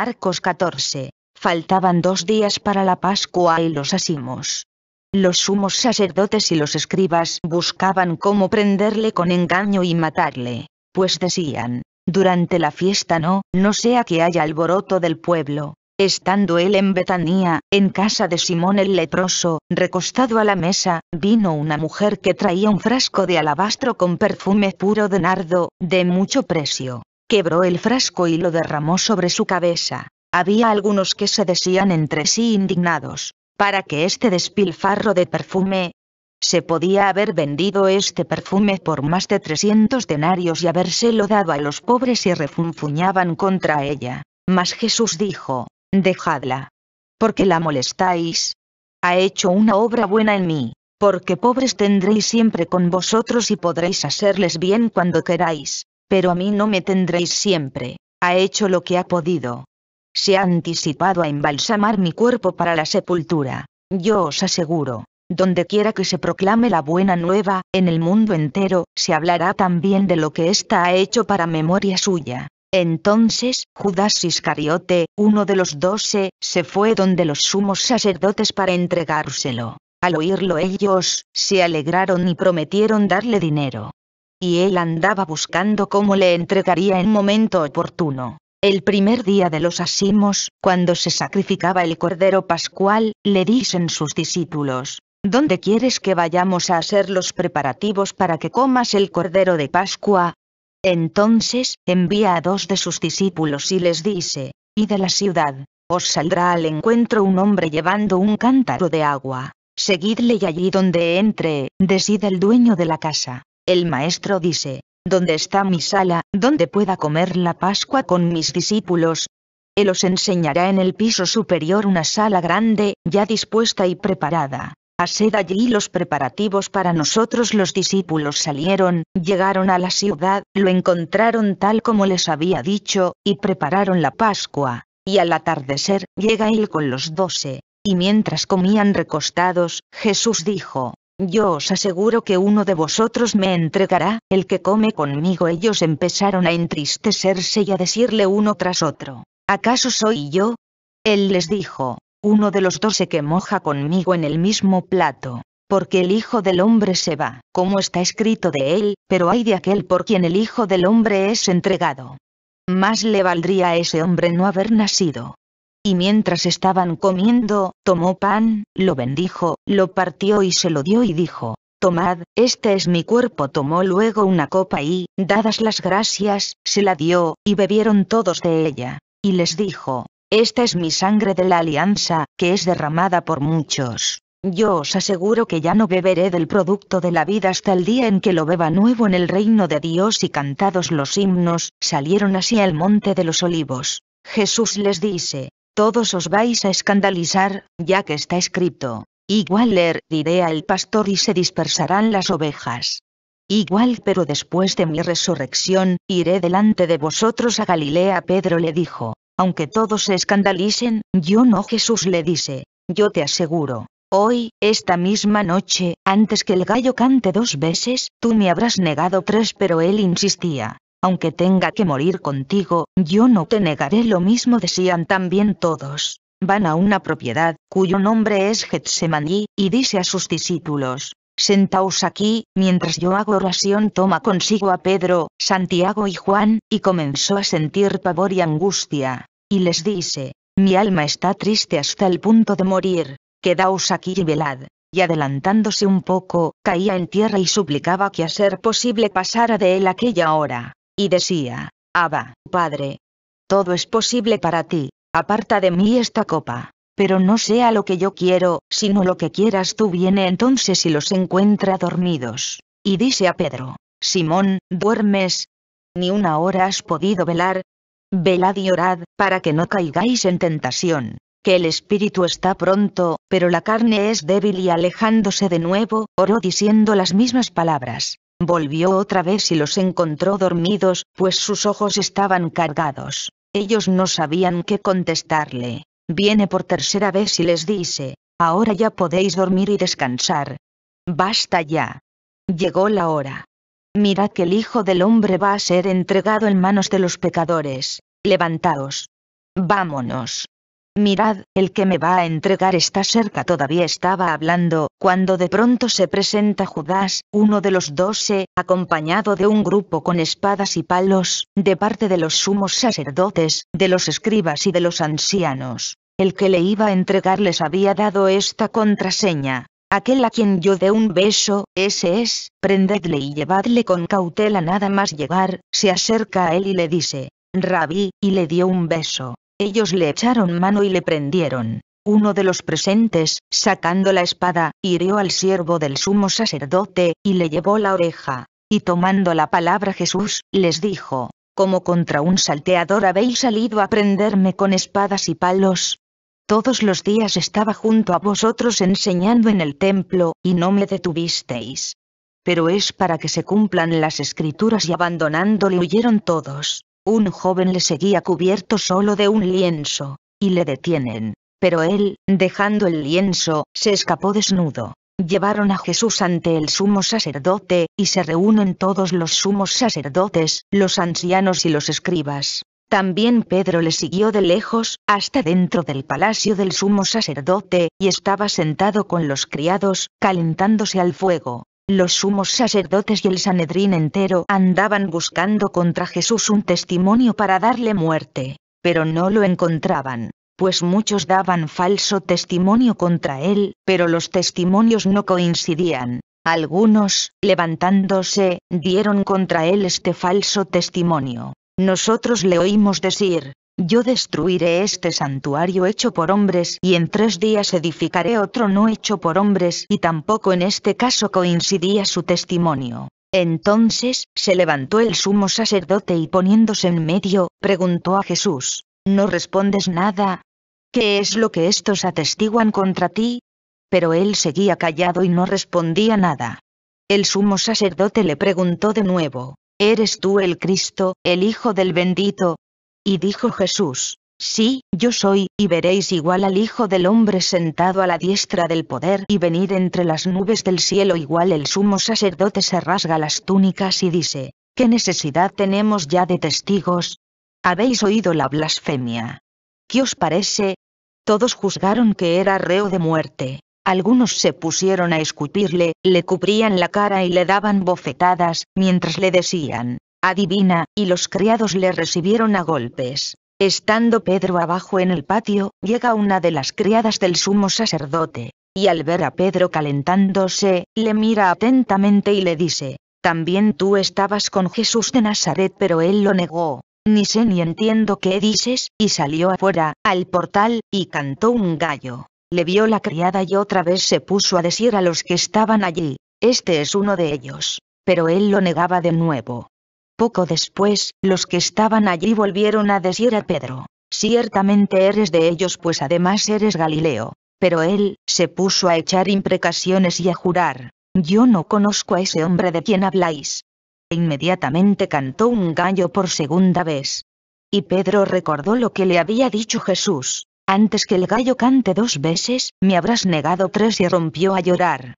Marcos 14. Faltaban dos días para la Pascua y los asimos. Los sumos sacerdotes y los escribas buscaban cómo prenderle con engaño y matarle, pues decían, durante la fiesta no, no sea que haya alboroto del pueblo. Estando él en Betanía, en casa de Simón el leproso, recostado a la mesa, vino una mujer que traía un frasco de alabastro con perfume puro de nardo, de mucho precio, quebró el frasco y lo derramó sobre su cabeza. Había algunos que se decían entre sí indignados, para que este despilfarro de perfume... Se podía haber vendido este perfume por más de 300 denarios y habérselo dado a los pobres y refunfuñaban contra ella. Mas Jesús dijo, dejadla. Porque la molestáis. Ha hecho una obra buena en mí, porque pobres tendréis siempre con vosotros y podréis hacerles bien cuando queráis pero a mí no me tendréis siempre, ha hecho lo que ha podido. Se ha anticipado a embalsamar mi cuerpo para la sepultura, yo os aseguro, donde quiera que se proclame la buena nueva, en el mundo entero, se hablará también de lo que ésta ha hecho para memoria suya. Entonces, Judas Iscariote, uno de los doce, se fue donde los sumos sacerdotes para entregárselo. Al oírlo ellos, se alegraron y prometieron darle dinero y él andaba buscando cómo le entregaría en momento oportuno. El primer día de los asimos, cuando se sacrificaba el cordero pascual, le dicen sus discípulos, ¿Dónde quieres que vayamos a hacer los preparativos para que comas el cordero de Pascua? Entonces, envía a dos de sus discípulos y les dice, y de la ciudad, os saldrá al encuentro un hombre llevando un cántaro de agua, seguidle y allí donde entre, decide el dueño de la casa, el maestro dice, ¿dónde está mi sala, donde pueda comer la Pascua con mis discípulos? Él os enseñará en el piso superior una sala grande, ya dispuesta y preparada. Haced allí los preparativos para nosotros. Los discípulos salieron, llegaron a la ciudad, lo encontraron tal como les había dicho, y prepararon la Pascua. Y al atardecer, llega él con los doce. Y mientras comían recostados, Jesús dijo, yo os aseguro que uno de vosotros me entregará, el que come conmigo. Ellos empezaron a entristecerse y a decirle uno tras otro, ¿acaso soy yo? Él les dijo, uno de los doce que moja conmigo en el mismo plato, porque el Hijo del Hombre se va, como está escrito de él, pero hay de aquel por quien el Hijo del Hombre es entregado. Más le valdría a ese hombre no haber nacido. Y mientras estaban comiendo, tomó pan, lo bendijo, lo partió y se lo dio y dijo, Tomad, este es mi cuerpo. Tomó luego una copa y, dadas las gracias, se la dio, y bebieron todos de ella. Y les dijo, Esta es mi sangre de la alianza, que es derramada por muchos. Yo os aseguro que ya no beberé del producto de la vida hasta el día en que lo beba nuevo en el reino de Dios y cantados los himnos, salieron así el monte de los olivos. Jesús les dice, todos os vais a escandalizar, ya que está escrito, igual leer, diré al pastor y se dispersarán las ovejas. Igual pero después de mi resurrección, iré delante de vosotros a Galilea. Pedro le dijo, aunque todos se escandalicen, yo no Jesús le dice, yo te aseguro, hoy, esta misma noche, antes que el gallo cante dos veces, tú me habrás negado tres pero él insistía, aunque tenga que morir contigo, yo no te negaré lo mismo decían también todos. Van a una propiedad, cuyo nombre es Getsemaní, y dice a sus discípulos, Sentaos aquí, mientras yo hago oración toma consigo a Pedro, Santiago y Juan, y comenzó a sentir pavor y angustia. Y les dice, Mi alma está triste hasta el punto de morir, quedaos aquí y velad. Y adelantándose un poco, caía en tierra y suplicaba que a ser posible pasara de él aquella hora y decía, Abba, Padre, todo es posible para ti, aparta de mí esta copa, pero no sea lo que yo quiero, sino lo que quieras tú viene entonces y los encuentra dormidos, y dice a Pedro, Simón, ¿duermes? Ni una hora has podido velar. Velad y orad, para que no caigáis en tentación, que el espíritu está pronto, pero la carne es débil y alejándose de nuevo, oró diciendo las mismas palabras volvió otra vez y los encontró dormidos, pues sus ojos estaban cargados. Ellos no sabían qué contestarle. Viene por tercera vez y les dice, ahora ya podéis dormir y descansar. Basta ya. Llegó la hora. Mirad que el Hijo del Hombre va a ser entregado en manos de los pecadores. Levantaos. Vámonos. Mirad, el que me va a entregar está cerca. Todavía estaba hablando, cuando de pronto se presenta Judas, uno de los doce, acompañado de un grupo con espadas y palos, de parte de los sumos sacerdotes, de los escribas y de los ancianos. El que le iba a entregar les había dado esta contraseña. Aquel a quien yo dé un beso, ese es, prendedle y llevadle con cautela nada más llegar, se acerca a él y le dice, Rabí, y le dio un beso. Ellos le echaron mano y le prendieron. Uno de los presentes, sacando la espada, hirió al siervo del sumo sacerdote, y le llevó la oreja. Y tomando la palabra Jesús, les dijo, como contra un salteador habéis salido a prenderme con espadas y palos. Todos los días estaba junto a vosotros enseñando en el templo, y no me detuvisteis. Pero es para que se cumplan las escrituras y abandonándole huyeron todos. Un joven le seguía cubierto solo de un lienzo, y le detienen. Pero él, dejando el lienzo, se escapó desnudo. Llevaron a Jesús ante el sumo sacerdote, y se reúnen todos los sumos sacerdotes, los ancianos y los escribas. También Pedro le siguió de lejos, hasta dentro del palacio del sumo sacerdote, y estaba sentado con los criados, calentándose al fuego. Los sumos sacerdotes y el Sanedrín entero andaban buscando contra Jesús un testimonio para darle muerte, pero no lo encontraban, pues muchos daban falso testimonio contra él, pero los testimonios no coincidían. Algunos, levantándose, dieron contra él este falso testimonio. Nosotros le oímos decir, yo destruiré este santuario hecho por hombres y en tres días edificaré otro no hecho por hombres y tampoco en este caso coincidía su testimonio. Entonces, se levantó el sumo sacerdote y poniéndose en medio, preguntó a Jesús, ¿no respondes nada? ¿Qué es lo que estos atestiguan contra ti? Pero él seguía callado y no respondía nada. El sumo sacerdote le preguntó de nuevo, ¿eres tú el Cristo, el Hijo del bendito? Y dijo Jesús, Sí, yo soy, y veréis igual al Hijo del Hombre sentado a la diestra del poder y venir entre las nubes del cielo igual el sumo sacerdote se rasga las túnicas y dice, ¿qué necesidad tenemos ya de testigos? Habéis oído la blasfemia. ¿Qué os parece? Todos juzgaron que era reo de muerte. Algunos se pusieron a escupirle, le cubrían la cara y le daban bofetadas, mientras le decían, adivina, y los criados le recibieron a golpes. Estando Pedro abajo en el patio, llega una de las criadas del sumo sacerdote, y al ver a Pedro calentándose, le mira atentamente y le dice, también tú estabas con Jesús de Nazaret pero él lo negó. Ni sé ni entiendo qué dices, y salió afuera, al portal, y cantó un gallo. Le vio la criada y otra vez se puso a decir a los que estaban allí, este es uno de ellos. Pero él lo negaba de nuevo. Poco después, los que estaban allí volvieron a decir a Pedro, ciertamente eres de ellos pues además eres Galileo. Pero él, se puso a echar imprecaciones y a jurar, yo no conozco a ese hombre de quien habláis. E inmediatamente cantó un gallo por segunda vez. Y Pedro recordó lo que le había dicho Jesús, antes que el gallo cante dos veces, me habrás negado tres y rompió a llorar.